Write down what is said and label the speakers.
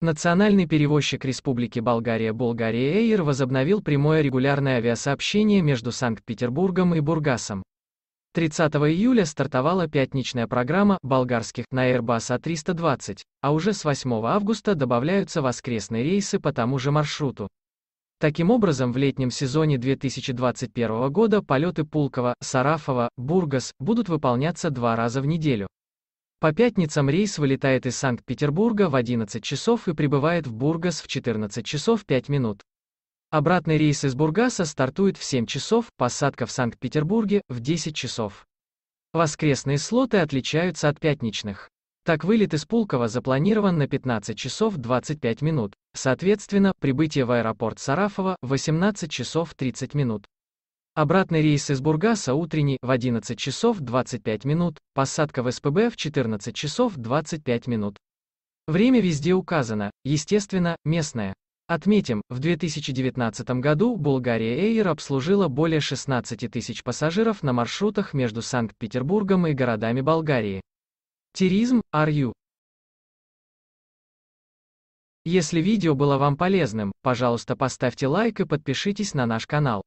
Speaker 1: Национальный перевозчик Республики Болгария Болгария Эйр возобновил прямое регулярное авиасообщение между Санкт-Петербургом и Бургасом. 30 июля стартовала пятничная программа болгарских на Airbus A320, а, а уже с 8 августа добавляются воскресные рейсы по тому же маршруту. Таким образом, в летнем сезоне 2021 года полеты Пулково, Сарафово, Бургас будут выполняться два раза в неделю. По пятницам рейс вылетает из Санкт-Петербурга в 11 часов и прибывает в Бургас в 14 часов 5 минут. Обратный рейс из Бургаса стартует в 7 часов, посадка в Санкт-Петербурге в 10 часов. Воскресные слоты отличаются от пятничных. Так вылет из Пулково запланирован на 15 часов 25 минут, соответственно, прибытие в аэропорт Сарафово 18 часов 30 минут. Обратный рейс из Бургаса утренний в 11 часов 25 минут, посадка в СПБ в 14 часов 25 минут. Время везде указано, естественно, местное. Отметим, в 2019 году Bulgaria Air обслужила более 16 тысяч пассажиров на маршрутах между Санкт-Петербургом и городами Болгарии. Теризм, Арью. Если видео было вам полезным, пожалуйста поставьте лайк и подпишитесь на наш канал.